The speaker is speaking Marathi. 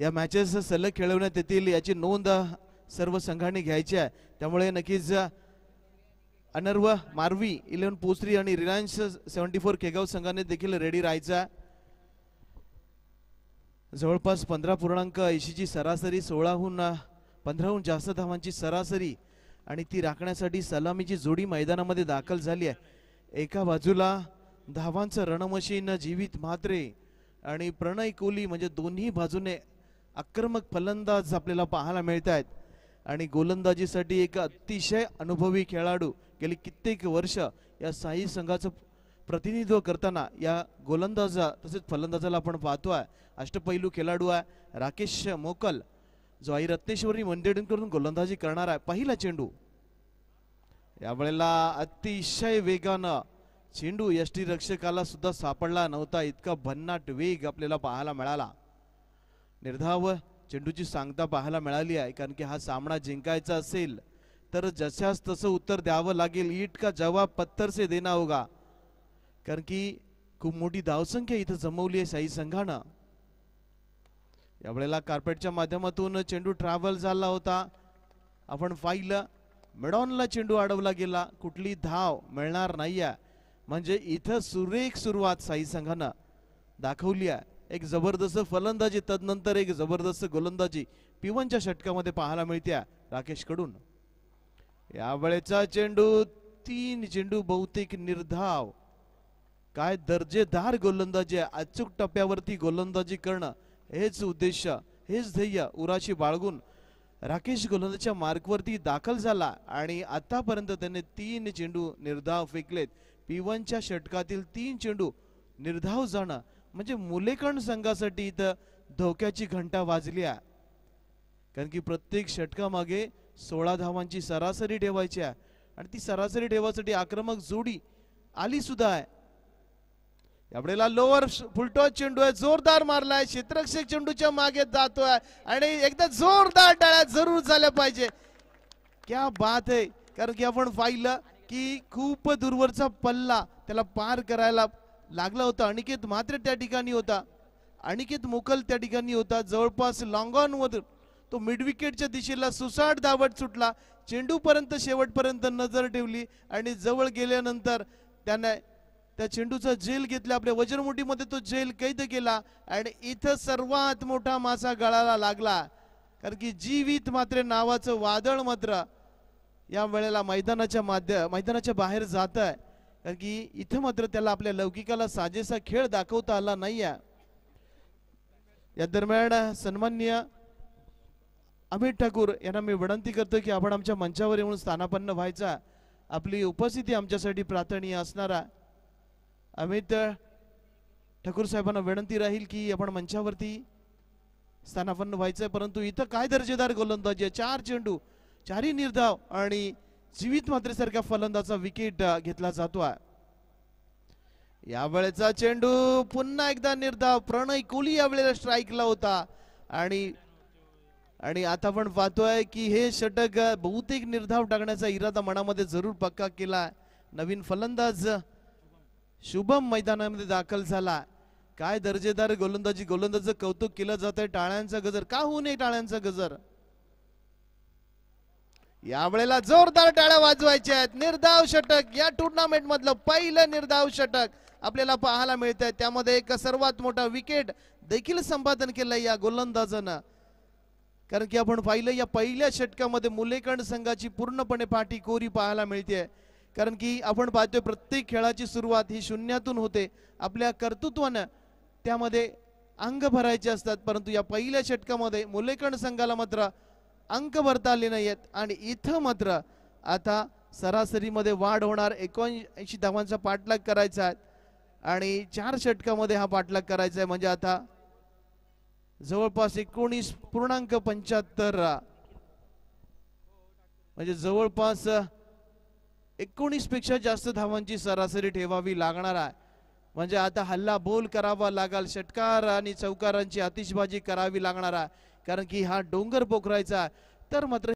या मॅचेस सलग खेळवण्यात येतील याची नोंद सर्व संघांनी घ्यायची आहे त्यामुळे नक्कीच अनर्व मारवी इलेव्हन पोसरी आणि रिलायन्स सेव्हन्टी फोर केगाव संघाने देखील रेडी राहायचा जवळपास पंधरा पूर्णांक ऐंशीची सरासरी सोळाहून पंधराहून जास्त धावांची सरासरी आणि ती राखण्यासाठी सलामीची जोडी मैदानामध्ये दाखल झाली आहे एका बाजूला धावांचं रणमशीन जीवित म्हात्रे आणि प्रणय कोली म्हणजे दोन्ही बाजूने आक्रमक फलंदाज आपल्याला पाहायला मिळत आहेत आणि गोलंदाजीसाठी एक अतिशय अनुभवी खेळाडू गेली कित्येक वर्ष या साई संघाचं प्रतिनिधित्व करताना या गोलंदाजा तसेच फलंदाजाला आपण पाहतो आहे अष्टपैलू खेळाडू आहे राकेश मोकल जो आई रत्नेश्वरी मंदेडकडून गोलंदाजी करणार आहे पहिला चेंडू यावेळेला अतिशय वेगानं चेंडू रक्षकाला सुद्धा सापडला नव्हता इतका भन्नाट वेग आपल्याला पाहायला मिळाला निर्धाव चेंडूची सांगता पाहायला मिळाली आहे कारण की हा सामना जिंकायचा असेल तर जशाच तसं उत्तर द्यावं लागेल ईट का जवाब पत्थर से देना होगा कारण की खूप मोठी धावसंख्या इथं जमवली आहे साई संघानं यावेळेला कार्पेटच्या माध्यमातून चेंडू ट्रॅव्हल झाला होता आपण पाहिलं मिडॉनला चेंडू अडवला गेला कुठली धाव मिळणार नाही म्हणजे इथं सुरेख सुरुवात साई संघानं दाखवली आहे एक जबरदस्त फलंदाजी तदनंतर एक जबरदस्त गोलंदाजी पिवनच्या षटकामध्ये पाहायला मिळत्या राकेशकडून यावेळेचा चेंडू तीन चेंडू बहुतेक निर्धाव काय दर्जेदार गोलंदाजी आहे अचूक टप्प्यावरती गोलंदाजी करणं हेच उद्देश हेच ध्येय उराशी बाळगून राकेश गोलंदाजच्या मार्कवरती दाखल झाला आणि आतापर्यंत त्याने तीन चेंडू निर्धाव फेकलेत पिवनच्या षटकातील तीन चेंडू निर्धाव जाणं म्हणजे मुलेकण संघासाठी इथं धोक्याची घंटा वाजली आहे कारण की प्रत्येक षटकामागे सोळा धावांची सरासरी ठेवायची आहे आणि ती सरासरी ठेवायसाठी आक्रमक जोडी आली सुद्धा आहे यावेळेला लोअर फुलटॉस चेंडू आहे जोरदार मारलाय क्षेत्रक्षक चेंडूच्या मागे जातोय आणि एकदा जोरदार टाळ्या जरूर झाल्या पाहिजे क्या बात आहे कारण की आपण पाहिलं की खूप दूरवरचा पल्ला त्याला पार करायला लागला होता अनिकेत मात्र त्या ठिकाणी होता अनिकेत मुकल त्या ठिकाणी होता जवळपास मधून तो मिडविकेटच्या दिशेला सुसाट धावत सुटला चेंडूपर्यंत शेवटपर्यंत नजर ठेवली आणि जवळ गेल्यानंतर त्याने त्या चेंडूचा जेल घेतला आपल्या वजनमुठीमध्ये तो जेल कैद केला आणि इथं सर्वात मोठा मासा गळाला लागला कारण की जीवित मात्र नावाचं वादळ मात्र या वेळेला मैदानाच्या माध्य मैदानाच्या बाहेर जात आहे कारण की इथं मात्र त्याला आपल्या लौकिकाला साजेसा खेळ दाखवता आला नाही या दरम्यान सन्मान्य अमित ठाकूर यांना मी विनंती करतो की आपण आमच्या मंचावर येऊन स्थानापन्न व्हायचा आपली उपस्थिती आमच्यासाठी प्रार्थनीय असणारा अमित ठाकूर साहेबांना विनंती राहील की आपण मंचावरती स्थानापन्न व्हायचं परंतु इथं काय दर्जेदार गोलंदाजी चार चेंडू चारही निर्धाव आणि जीवित सारख्या फलंदाचा विकेट घेतला जातो यावेळेचा चेंडू पुन्हा एकदा निर्धाव प्रणय या यावेळेला स्ट्राईकला होता आणि आणि आता आपण पाहतोय की हे षटक बहुतेक निर्धाव टाकण्याचा इरादा मनामध्ये जरूर पक्का केला नवीन फलंदाज शुभम मैदानामध्ये दाखल झाला काय दर्जेदार गोलंदाजी गोलंदाज कौतुक केलं जात आहे टाळ्यांचा गजर का होऊ नये टाळ्यांचा गजर यावेळेला जोरदार टाळ्या वाजवायच्या आहेत निर्धाव षटक या टुर्नामेंट मधलं पहिलं निर्धाव षटक आपल्याला पाहायला आहे त्यामध्ये एक सर्वात मोठा विकेट देखील संपादन केलंय या गोलंदाजानं कारण की आपण पाहिलं या पहिल्या षटकामध्ये मुलेकण संघाची पूर्णपणे पाठी कोरी पाहायला मिळते कारण की आपण पाहतोय प्रत्येक खेळाची सुरुवात ही शून्यातून होते आपल्या कर्तृत्वानं त्यामध्ये अंग भरायचे असतात परंतु या पहिल्या षटकामध्ये मुलेकण संघाला मात्र अंक भरता आले नाही आहेत आणि इथं मात्र आता सरासरीमध्ये वाढ होणार एकोणऐंशी धावांचा पाठलाग करायचा आहे आणि चार षटकामध्ये हा पाठलाग करायचा आहे म्हणजे आता जवळपास एकोणीस पूर्णांक पंच्याहत्तर म्हणजे जवळपास एकोणीस पेक्षा जास्त धावांची सरासरी ठेवावी लागणार आहे म्हणजे आता हल्ला बोल करावा लागाल षटकार आणि चौकारांची आतिषबाजी करावी लागणार आहे कारण की हा डोंगर पोखरायचा तर मात्र